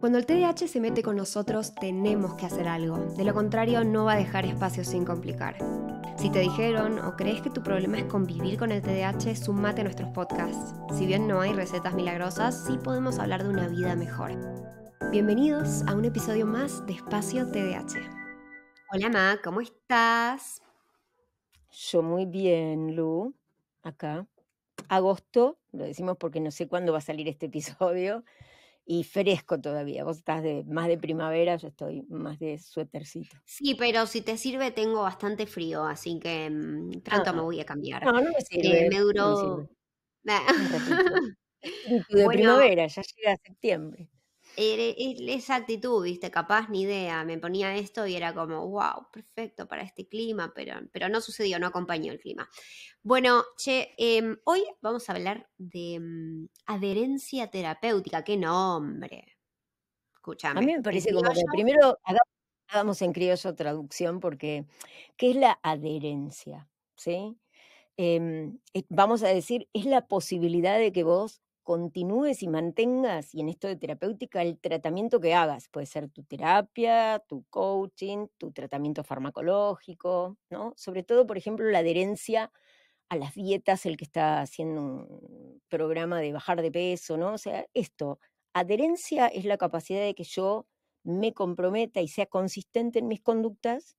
Cuando el TDAH se mete con nosotros, tenemos que hacer algo. De lo contrario, no va a dejar espacio sin complicar. Si te dijeron o crees que tu problema es convivir con el TDAH, sumate a nuestros podcasts. Si bien no hay recetas milagrosas, sí podemos hablar de una vida mejor. Bienvenidos a un episodio más de Espacio TDAH. Hola, Ma, ¿cómo estás? Yo muy bien, Lu, acá. Agosto, lo decimos porque no sé cuándo va a salir este episodio, y fresco todavía. Vos estás de, más de primavera, yo estoy más de suétercito. Sí, pero si te sirve, tengo bastante frío, así que mm, ah. pronto me voy a cambiar. No, no me sirve. Eh, me duró. de primavera, ya llega septiembre esa actitud, viste, capaz ni idea, me ponía esto y era como, wow, perfecto para este clima, pero, pero no sucedió, no acompañó el clima. Bueno, che, em, hoy vamos a hablar de mm, adherencia terapéutica, qué nombre. Escuchame. A mí me parece como que primero hagamos en criollo traducción porque, ¿qué es la adherencia? ¿Sí? Em, eh, vamos a decir, es la posibilidad de que vos continúes y mantengas, y en esto de terapéutica, el tratamiento que hagas. Puede ser tu terapia, tu coaching, tu tratamiento farmacológico, ¿no? Sobre todo, por ejemplo, la adherencia a las dietas, el que está haciendo un programa de bajar de peso, ¿no? O sea, esto, adherencia es la capacidad de que yo me comprometa y sea consistente en mis conductas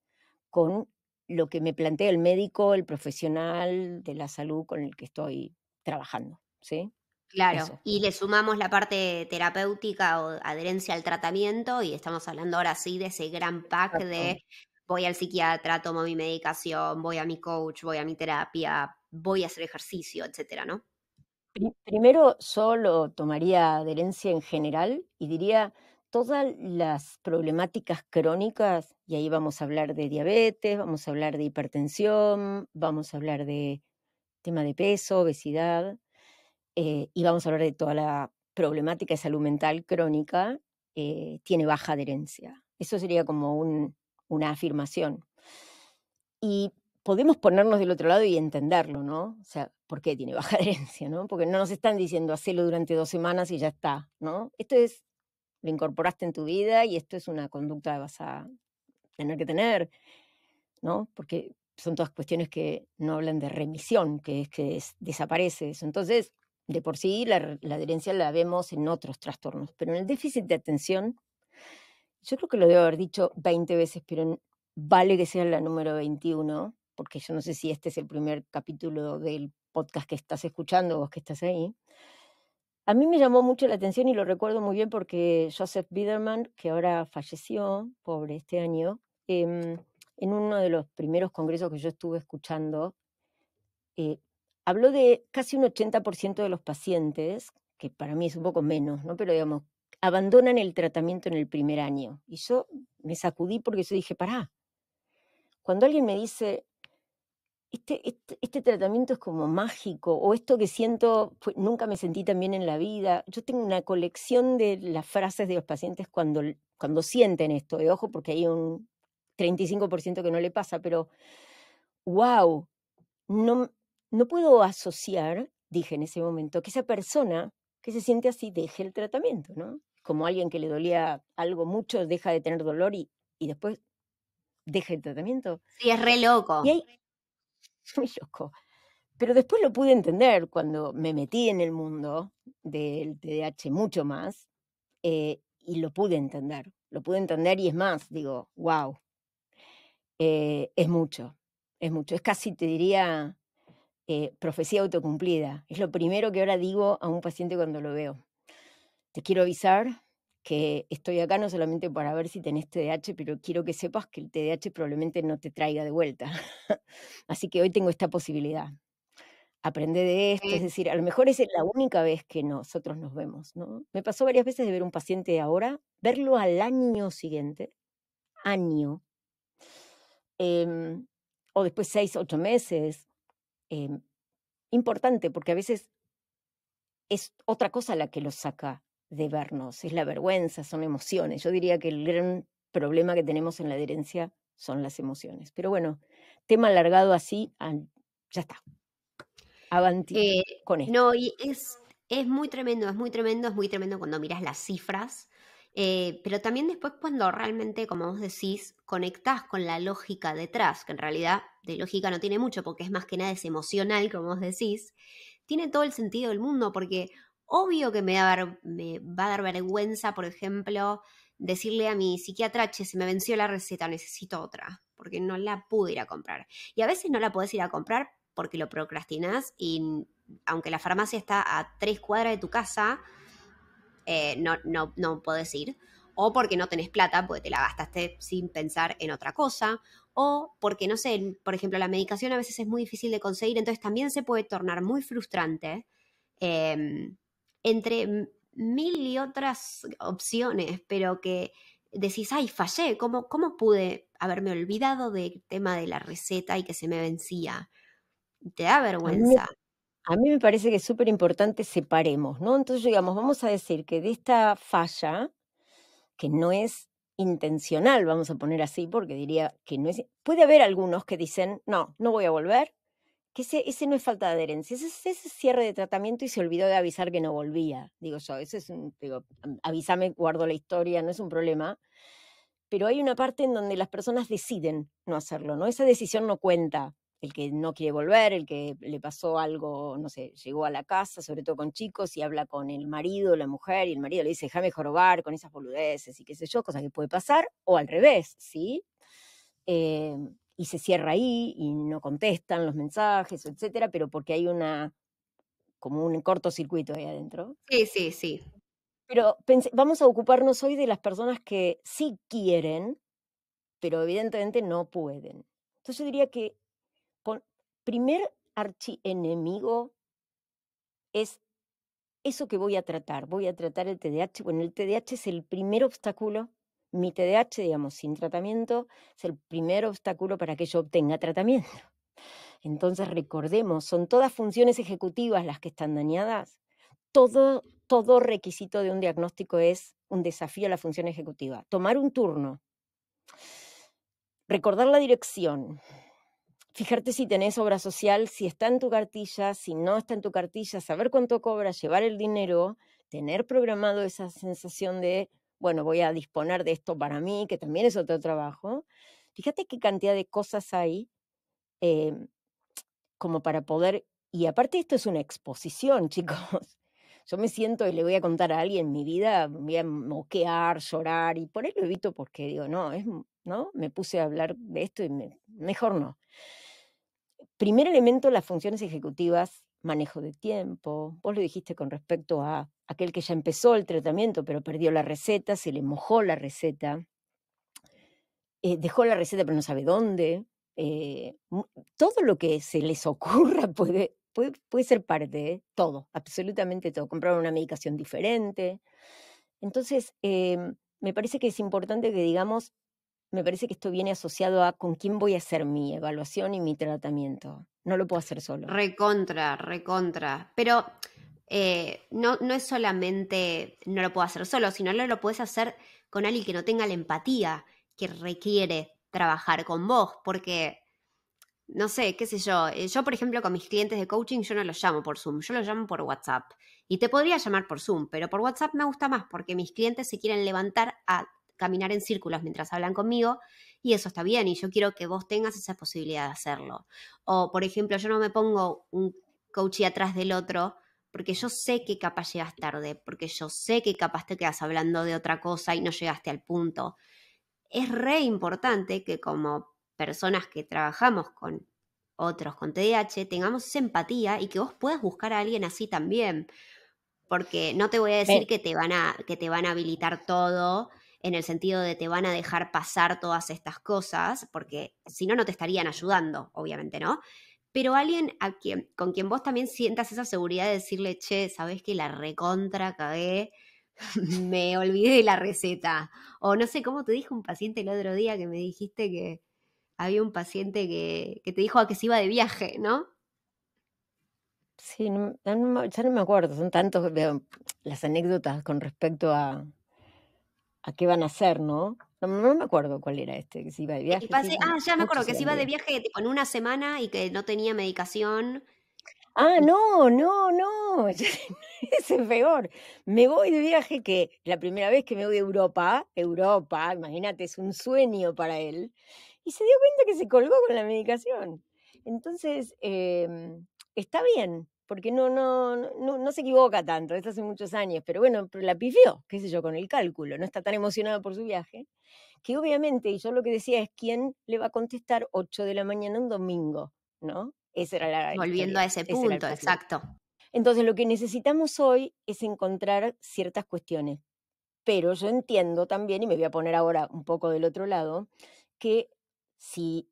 con lo que me plantea el médico, el profesional de la salud con el que estoy trabajando, ¿sí? Claro, y le sumamos la parte terapéutica o adherencia al tratamiento y estamos hablando ahora sí de ese gran pack de voy al psiquiatra, tomo mi medicación, voy a mi coach, voy a mi terapia, voy a hacer ejercicio, etcétera, ¿no? Primero, solo tomaría adherencia en general y diría todas las problemáticas crónicas, y ahí vamos a hablar de diabetes, vamos a hablar de hipertensión, vamos a hablar de tema de peso, obesidad, eh, y vamos a hablar de toda la problemática de salud mental crónica, eh, tiene baja adherencia. Eso sería como una afirmación. Y podemos ponernos del otro lado y entenderlo, ¿no? O sea, ¿por qué tiene baja adherencia, no? Porque no nos están diciendo hacerlo durante dos semanas y ya está, ¿no? Esto es, lo incorporaste en tu vida y esto es una conducta que vas a tener que tener, ¿no? Porque son todas cuestiones que no hablan de remisión, que es que desaparece eso. Entonces, de por sí la, adherencia la vemos en otros trastornos, pero en el déficit de atención, yo creo que lo debo haber dicho 20 veces, pero vale que sea la número 21, porque yo no sé si este es el primer capítulo del podcast que estás escuchando, vos que estás ahí. A mí me llamó mucho la atención y lo recuerdo muy bien porque Joseph Biderman, que ahora falleció, pobre, este año, em, en uno de los primeros congresos que yo estuve escuchando, eh, habló de casi un 80% de los pacientes, que para mí es un poco menos, ¿no? Pero digamos, abandonan el tratamiento en el primer año. Y yo me sacudí porque yo dije, pará, cuando alguien me dice, este, este, este tratamiento es como mágico, o esto que siento, nunca me sentí tan bien en la vida. Yo tengo una colección de las frases de los pacientes cuando, cuando sienten esto, de ¿eh? ojo, porque hay un 35% que no le pasa, pero wow, no, no puedo asociar, dije en ese momento, que esa persona que se siente así deje el tratamiento, ¿no? Como alguien que le dolía algo mucho deja de tener dolor y, después deja el tratamiento. Sí, es re loco. Y muy loco. Pero después lo pude entender cuando me metí en el mundo del TDAH mucho más eh, y lo pude entender. Lo pude entender y es más, digo, wow, eh, es mucho, es mucho. Es casi, te diría, eh, profecía autocumplida. Es lo primero que ahora digo a un paciente cuando lo veo. Te quiero avisar que estoy acá no solamente para ver si tenés TDAH, pero quiero que sepas que el TDAH probablemente no te traiga de vuelta. Así que hoy tengo esta posibilidad. Aprende de esto, es decir, a lo mejor es la única vez que nosotros nos vemos, ¿no? Me pasó varias veces de ver un paciente ahora, verlo al año siguiente, año, em, o después seis, ocho meses, Em, importante, porque a veces es otra cosa la que los saca de vernos, es la vergüenza, son emociones. Yo diría que el gran problema que tenemos en la adherencia son las emociones. Pero bueno, tema alargado así, ya está. Avanti eh, con esto. No, y es, es muy tremendo, es muy tremendo, es muy tremendo cuando miras las cifras eh, pero también después cuando realmente, como vos decís, conectás con la lógica detrás, que en realidad de lógica no tiene mucho porque es más que nada es emocional, como vos decís, tiene todo el sentido del mundo porque obvio que me, va a dar vergüenza, por ejemplo, decirle a mi psiquiatra, che, se me venció la receta, necesito otra, porque no la pude ir a comprar. Y a veces no la podés ir a comprar porque lo procrastinás y aunque la farmacia está a tres cuadras de tu casa, eh, no, no, no puedes ir. O porque no tenés plata, porque te la gastaste sin pensar en otra cosa. O porque, no sé, por ejemplo, la medicación a veces es muy difícil de conseguir, entonces también se puede tornar muy frustrante. Em, entre mil y otras opciones, pero que decís, ay, fallé, ¿Cómo, ¿cómo, pude haberme olvidado del tema de la receta y que se me vencía? Te da vergüenza. A mí me parece que es súper importante separemos, ¿no? Entonces, digamos, vamos a decir que de esta falla, que no es intencional, vamos a poner así, porque diría que no es... Puede haber algunos que dicen, no, no voy a volver, que ese, no es falta de adherencia, ese es ese cierre de tratamiento y se olvidó de avisar que no volvía, digo yo, eso es un, digo, avísame, guardo la historia, no es un problema, pero hay una parte en donde las personas deciden no hacerlo, ¿no? Esa decisión no cuenta, el que no quiere volver, el que le pasó algo, no sé, llegó a la casa, sobre todo con chicos, y habla con el marido, la mujer, y el marido le dice, déjame jorobar con esas boludeces y qué sé yo, cosas que puede pasar, o al revés, ¿sí? Eh, y se cierra ahí y no contestan los mensajes, etcétera, pero porque hay una como un cortocircuito ahí adentro. Sí, sí, sí. Pero vamos a ocuparnos hoy de las personas que sí quieren, pero evidentemente no pueden. Entonces yo diría que primer archienemigo es eso que voy a tratar. Voy a tratar el TDAH. Bueno, el TDAH es el primer obstáculo. Mi TDAH, digamos, sin tratamiento, es el primer obstáculo para que yo obtenga tratamiento. Entonces, recordemos, son todas funciones ejecutivas las que están dañadas. Todo, todo requisito de un diagnóstico es un desafío a la función ejecutiva. Tomar un turno, recordar la dirección, fijarte si tenés obra social, si está en tu cartilla, si no está en tu cartilla, saber cuánto cobra, llevar el dinero, tener programado esa sensación de, bueno, voy a disponer de esto para mí, que también es otro trabajo. Fíjate qué cantidad de cosas hay em, como para poder, y aparte esto es una exposición, chicos. Yo me siento y le voy a contar a alguien mi vida, voy a moquear, llorar, y por ahí lo evito porque digo, no, es me puse a hablar de esto y mejor no. Primer elemento, las funciones ejecutivas, manejo de tiempo. Vos lo dijiste con respecto a aquel que ya empezó el tratamiento, pero perdió la receta, se le mojó la receta, eh, dejó la receta pero no sabe dónde. Eh, todo lo que se les ocurra puede, puede, ser parte, de todo, absolutamente todo. Comprar una medicación diferente. Entonces, em, me parece que es importante que digamos, me parece que esto viene asociado a con quién voy a hacer mi evaluación y mi tratamiento. No lo puedo hacer solo. Recontra, recontra. Pero eh, no, no es solamente no lo puedo hacer solo, sino no lo puedes hacer con alguien que no tenga la empatía que requiere trabajar con vos, porque no sé, qué sé yo. Eh, yo, por ejemplo, con mis clientes de coaching, yo no los llamo por Zoom, yo los llamo por WhatsApp. Y te podría llamar por Zoom, pero por WhatsApp me gusta más porque mis clientes se quieren levantar a caminar en círculos mientras hablan conmigo y eso está bien y yo quiero que vos tengas esa posibilidad de hacerlo. O, por ejemplo, yo no me pongo un coachee atrás del otro porque yo sé que capaz llegas tarde, porque yo sé que capaz te quedas hablando de otra cosa y no llegaste al punto. Es re importante que como personas que trabajamos con otros con TDAH tengamos esa empatía y que vos puedas buscar a alguien así también. Porque no te voy a decir que te van a, que te van a habilitar todo en el sentido de te van a dejar pasar todas estas cosas, porque si no, no te estarían ayudando, obviamente, ¿no? Pero alguien a quien, con quien vos también sientas esa seguridad de decirle, che, sabes que la recontra cagué, me olvidé de la receta. O no sé cómo te dijo un paciente el otro día que me dijiste que había un paciente que, que te dijo a ah, que se iba de viaje, ¿no? Sí, ya no me acuerdo, son tantos las anécdotas con respecto a, a qué van a hacer, ¿no? No, me acuerdo cuál era este, que ah, se iba de viaje. ah, ya me acuerdo, que se iba de viaje con una semana y que no tenía medicación. Ah, no, no, no, es es peor. Me voy de viaje que la primera vez que me voy a Europa, Europa, imagínate, es un sueño para él, y se dio cuenta que se colgó con la medicación. Entonces, em, está bien, porque no, no, no, se equivoca tanto, es hace muchos años, pero bueno, pero la pifió, qué sé yo, con el cálculo, no está tan emocionado por su viaje, que obviamente, y yo lo que decía es, ¿quién le va a contestar 8 de la mañana un domingo? ¿No? Esa era la... Volviendo a ese punto, exacto. Entonces, lo que necesitamos hoy es encontrar ciertas cuestiones, pero yo entiendo también, y me voy a poner ahora un poco del otro lado, que si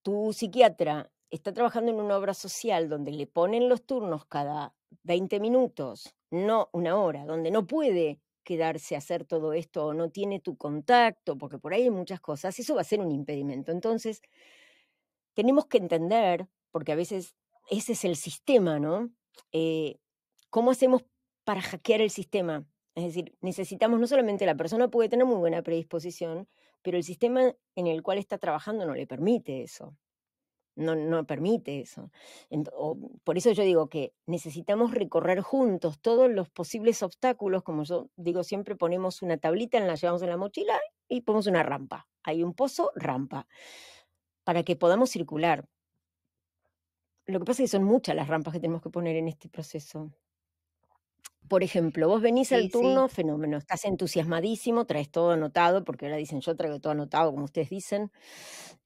tu psiquiatra está trabajando en una obra social donde le ponen los turnos cada 20 minutos, no una hora, donde no puede quedarse a hacer todo esto o no tiene tu contacto, porque por ahí hay muchas cosas, eso va a ser un impedimento. Entonces, tenemos que entender, porque a veces ese es el sistema, ¿no? Eh, ¿Cómo hacemos para hackear el sistema? Es decir, necesitamos no solamente la persona puede tener muy buena predisposición, pero el sistema en el cual está trabajando no le permite eso no, permite eso. por eso yo digo que necesitamos recorrer juntos todos los posibles obstáculos, como yo digo siempre, ponemos una tablita, la llevamos en la mochila y ponemos una rampa. Hay un pozo, rampa, para que podamos circular. Lo que pasa es que son muchas las rampas que tenemos que poner en este proceso. Por ejemplo, vos venís al turno, fenómeno, estás entusiasmadísimo, traes todo anotado, porque ahora dicen yo traigo todo anotado, como ustedes dicen.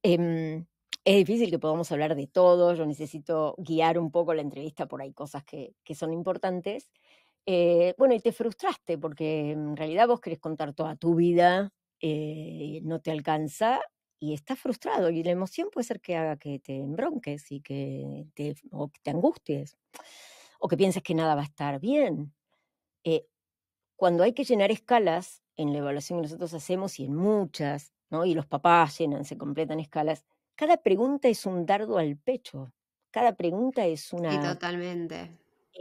Em, es difícil que podamos hablar de todo, yo necesito guiar un poco la entrevista por ahí, cosas que, son importantes. Eh, bueno, y te frustraste porque en realidad vos querés contar toda tu vida, eh, no te alcanza y estás frustrado y la emoción puede ser que haga que te embronques y que te, o que te angusties o que pienses que nada va a estar bien. Eh, cuando hay que llenar escalas en la evaluación que nosotros hacemos y en muchas, ¿no? y los papás llenan, se completan escalas, cada pregunta es un dardo al pecho, cada pregunta es una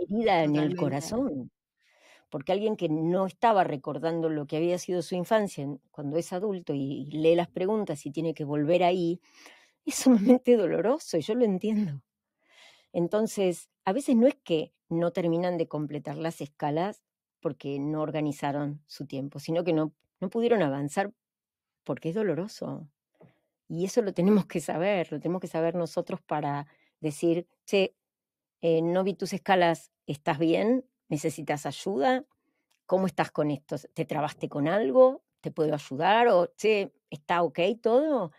herida en el corazón. Porque alguien que no estaba recordando lo que había sido su infancia cuando es adulto y lee las preguntas y tiene que volver ahí, es sumamente doloroso y yo lo entiendo. Entonces, a veces no es que no terminan de completar las escalas porque no organizaron su tiempo, sino que no, no pudieron avanzar porque es doloroso, y eso lo tenemos que saber, lo tenemos que saber nosotros para decir, che, eh, no vi tus escalas, ¿estás bien? ¿Necesitas ayuda? ¿Cómo estás con esto? ¿Te trabaste con algo? ¿Te puedo ayudar? ¿O, che, está ok todo?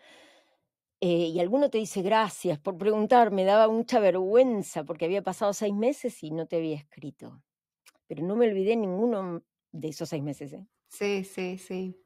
Eh, y alguno te dice gracias por preguntar, me daba mucha vergüenza porque había pasado seis meses y no te había escrito. Pero no me olvidé ninguno de esos seis meses. ¿eh? Sí, sí, sí.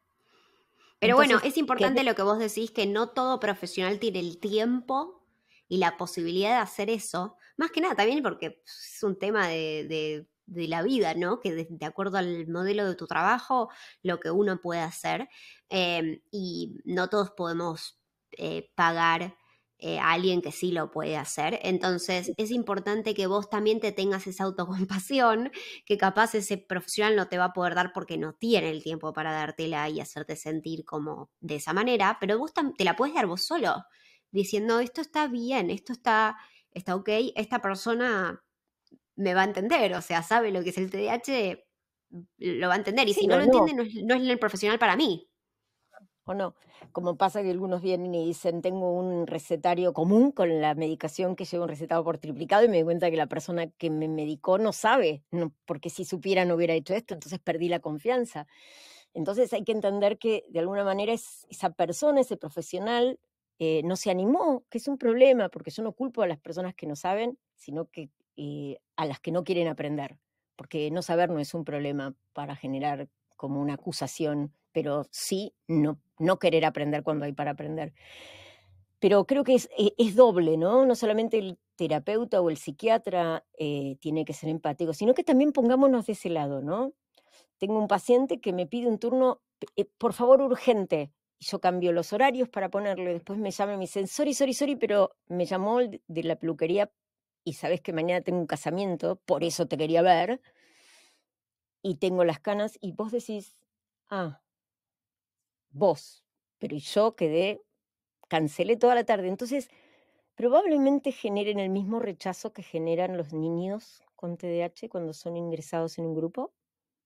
Pero bueno, es importante lo que vos decís, que no todo profesional tiene el tiempo y la posibilidad de hacer eso. Más que nada también porque es un tema de, de, la vida, ¿no? Que de, acuerdo al modelo de tu trabajo, lo que uno puede hacer. Em, y no todos podemos eh, pagar eh, alguien que sí lo puede hacer. Entonces es importante que vos también te tengas esa autocompasión, que capaz ese profesional no te va a poder dar porque no tiene el tiempo para dártela y hacerte sentir como de esa manera, pero vos te la puedes dar vos solo, diciendo esto está bien, esto está, está ok, esta persona me va a entender, o sea, sabe lo que es el TDAH, lo va a entender, y si no, lo entiende, no es el profesional para mí o no. Como pasa que algunos vienen y dicen, tengo un recetario común con la medicación que llevo un recetado por triplicado y me doy cuenta que la persona que me medicó no sabe, no, porque si supiera no hubiera hecho esto, entonces perdí la confianza. Entonces hay que entender que de alguna manera esa persona, ese profesional, eh, no se animó, que es un problema, porque yo no culpo a las personas que no saben, sino que eh, a las que no quieren aprender, porque no saber no es un problema para generar como una acusación, pero sí no, no querer aprender cuando hay para aprender. Pero creo que es, e, es doble, ¿no? No solamente el terapeuta o el psiquiatra eh, tiene que ser empático, sino que también pongámonos de ese lado, ¿no? Tengo un paciente que me pide un turno, eh, por favor, urgente. Yo cambio los horarios para ponerlo y después me llama y me dice sorry, sorry, sorry, pero me llamó de la peluquería y sabes que mañana tengo un casamiento, por eso te quería ver y tengo las canas y vos decís, ah, vos, pero yo quedé, cancelé toda la tarde. Entonces, probablemente generen el mismo rechazo que generan los niños con TDAH cuando son ingresados en un grupo,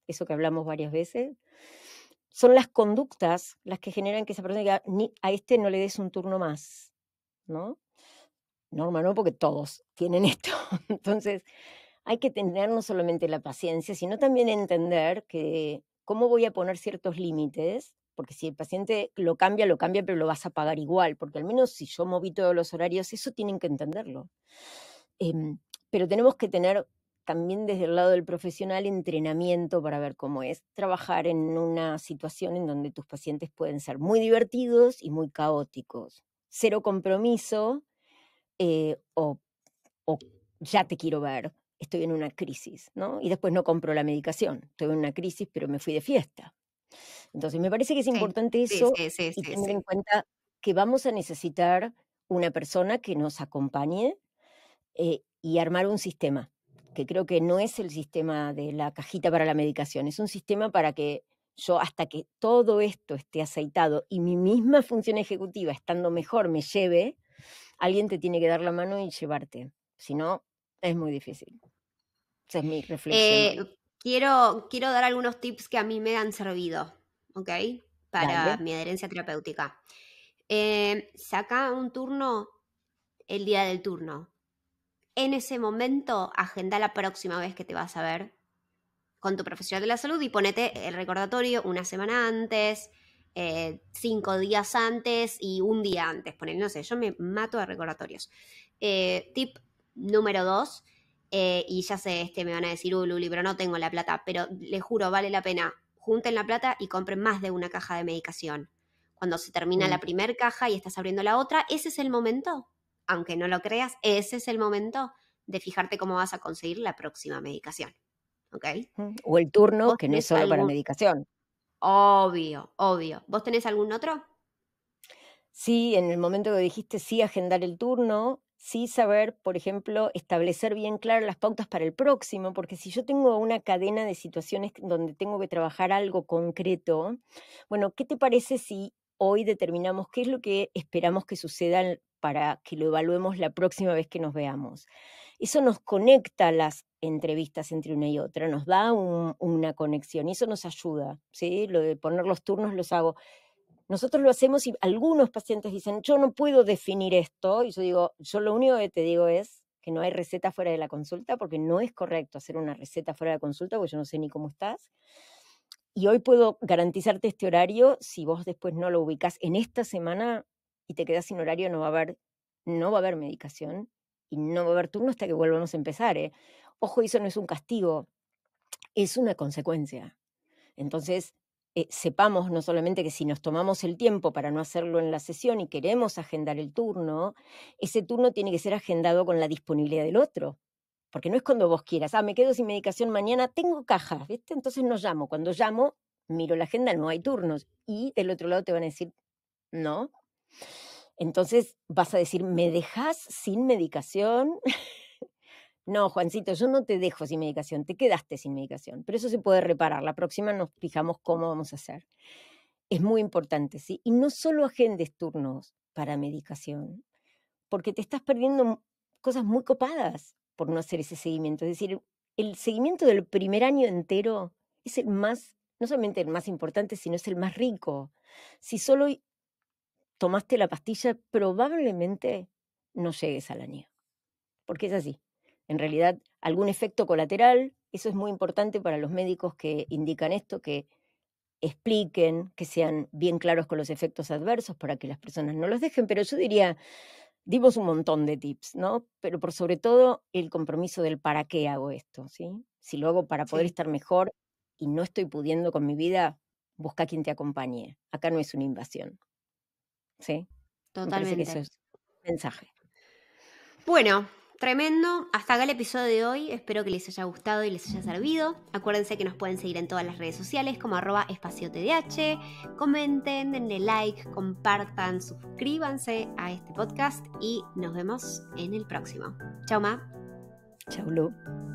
eso que hablamos varias veces. Son las conductas las que generan que esa persona diga, a este no le des un turno más, ¿no? Norma no, porque todos tienen esto. Entonces, hay que tener no solamente la paciencia, sino también entender que cómo voy a poner ciertos límites, porque si el paciente lo cambia, lo cambia, pero lo vas a pagar igual, porque al menos si yo moví todos los horarios, eso tienen que entenderlo. Em, pero tenemos que tener también desde el lado del profesional entrenamiento para ver cómo es trabajar en una situación en donde tus pacientes pueden ser muy divertidos y muy caóticos. Cero compromiso eh, o ya te quiero ver estoy en una crisis, ¿no? Y después no compro la medicación, estoy en una crisis, pero me fui de fiesta. Entonces, me parece que es importante eso y tener en cuenta que vamos a necesitar una persona que nos acompañe eh, y armar un sistema, que creo que no es el sistema de la cajita para la medicación, es un sistema para que yo hasta que todo esto esté aceitado y mi misma función ejecutiva, estando mejor, me lleve, alguien te tiene que dar la mano y llevarte. Si no, es muy difícil es mi reflexión. Eh, quiero, quiero dar algunos tips que a mí me han servido, ¿ok? Para mi adherencia terapéutica. Eh, saca un turno el día del turno. En ese momento, agenda la próxima vez que te vas a ver con tu profesional de la salud y ponete el recordatorio una semana antes, eh, cinco días antes y un día antes. Poné, no sé, yo me mato de recordatorios. tip número dos, eh, y ya sé, este me van a decir, uy, Luli, pero no tengo la plata. Pero les juro, vale la pena. Junten la plata y compren más de una caja de medicación. Cuando se termina la mm. primera caja y estás abriendo la otra, ese es el momento. Aunque no lo creas, ese es el momento de fijarte cómo vas a conseguir la próxima medicación. ¿Ok? Mm, o el turno, que no es solo para medicación. Obvio, obvio. ¿Vos tenés algún otro? Sí, en el momento que dijiste sí agendar el turno, sí saber, por ejemplo, establecer bien claras las pautas para el próximo, porque si yo tengo una cadena de situaciones donde tengo que trabajar algo concreto, bueno, ¿qué te parece si hoy determinamos qué es lo que esperamos que suceda para que lo evaluemos la próxima vez que nos veamos? Eso nos conecta las entrevistas entre una y otra, nos da una conexión y eso nos ayuda, ¿sí? Lo de poner los turnos los hago nosotros lo hacemos y algunos pacientes dicen, yo no puedo definir esto. Y yo digo, yo lo único que te digo es que no hay receta fuera de la consulta, porque no es correcto hacer una receta fuera de la consulta, porque yo no sé ni cómo estás. Y hoy puedo garantizarte este horario, si vos después no lo ubicás en esta semana y te quedás sin horario, no va a haber, no va a haber medicación y no va a haber turno hasta que volvamos a empezar. ¿eh? Ojo, eso no es un castigo, es una consecuencia. Entonces, eh, sepamos no solamente que si nos tomamos el tiempo para no hacerlo en la sesión y queremos agendar el turno, ese turno tiene que ser agendado con la disponibilidad del otro. Porque no es cuando vos quieras, ah, me quedo sin medicación mañana, tengo cajas, ¿viste? Entonces no llamo. Cuando llamo, miro la agenda, no hay turnos. Y del otro lado te van a decir, no. Entonces vas a decir, ¿me dejas sin medicación? no, Juancito, yo no te dejo sin medicación, te quedaste sin medicación, pero eso se puede reparar, la próxima nos fijamos cómo vamos a hacer. Es muy importante, ¿sí? Y no solo agendes turnos para medicación, porque te estás perdiendo cosas muy copadas por no hacer ese seguimiento. Es decir, el seguimiento del primer año entero es el más, no solamente el más importante, sino es el más rico. Si solo tomaste la pastilla, probablemente no llegues al año, porque es así en realidad algún efecto colateral. Eso es muy importante para los médicos que indican esto, que expliquen, que sean bien claros con los efectos adversos para que las personas no los dejen, pero yo diría, dimos un montón de tips, ¿no? Pero por sobre todo el compromiso del para qué hago esto, ¿sí? Si lo hago para poder estar mejor y no estoy pudiendo con mi vida, busca quien te acompañe. Acá no es una invasión. ¿Sí? Totalmente. eso es un mensaje. Bueno, Tremendo, hasta acá el episodio de hoy, espero que les haya gustado y les haya servido. Acuérdense que nos pueden seguir en todas las redes sociales como arroba espacio tdh, comenten, denle like, compartan, suscríbanse a este podcast y nos vemos en el próximo. Chao Ma. Chao Lu.